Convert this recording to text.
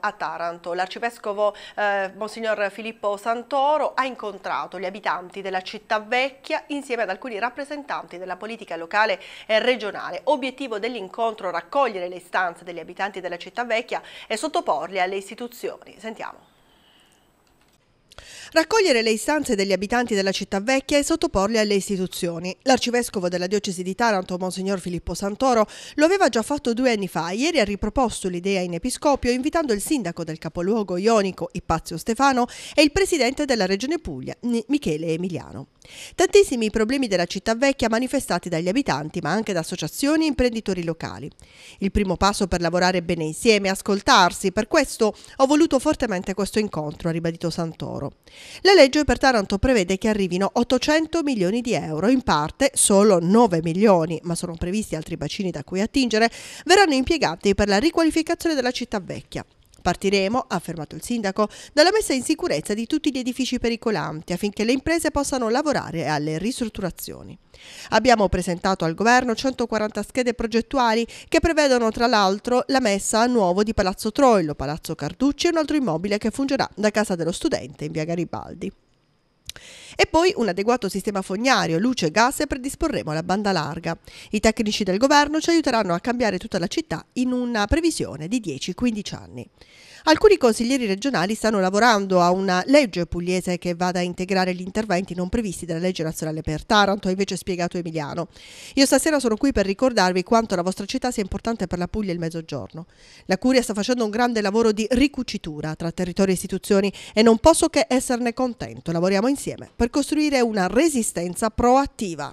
a Taranto. L'arcivescovo eh, Monsignor Filippo Santoro ha incontrato gli abitanti della città vecchia insieme ad alcuni rappresentanti della politica locale e regionale. Obiettivo dell'incontro raccogliere le istanze degli abitanti della città vecchia e sottoporle alle istituzioni. Sentiamo. Raccogliere le istanze degli abitanti della città vecchia e sottoporle alle istituzioni. L'arcivescovo della diocesi di Taranto, Monsignor Filippo Santoro, lo aveva già fatto due anni fa. Ieri ha riproposto l'idea in episcopio invitando il sindaco del capoluogo ionico, Ippazio Stefano, e il presidente della regione Puglia, Michele Emiliano. Tantissimi i problemi della città vecchia manifestati dagli abitanti, ma anche da associazioni e imprenditori locali. Il primo passo per lavorare bene insieme, è ascoltarsi, per questo ho voluto fortemente questo incontro, ha ribadito Santoro. La legge per Taranto prevede che arrivino 800 milioni di euro, in parte solo 9 milioni, ma sono previsti altri bacini da cui attingere, verranno impiegati per la riqualificazione della città vecchia. Partiremo, ha affermato il sindaco, dalla messa in sicurezza di tutti gli edifici pericolanti affinché le imprese possano lavorare alle ristrutturazioni. Abbiamo presentato al governo 140 schede progettuali che prevedono tra l'altro la messa a nuovo di Palazzo Troillo, Palazzo Carducci e un altro immobile che fungerà da casa dello studente in via Garibaldi. E poi un adeguato sistema fognario, luce e gas e predisporremo la banda larga. I tecnici del governo ci aiuteranno a cambiare tutta la città in una previsione di 10-15 anni. Alcuni consiglieri regionali stanno lavorando a una legge pugliese che vada a integrare gli interventi non previsti dalla legge nazionale per Taranto, ha invece spiegato Emiliano. Io stasera sono qui per ricordarvi quanto la vostra città sia importante per la Puglia e il Mezzogiorno. La Curia sta facendo un grande lavoro di ricucitura tra territori e istituzioni e non posso che esserne contento. Lavoriamo insieme per per costruire una resistenza proattiva.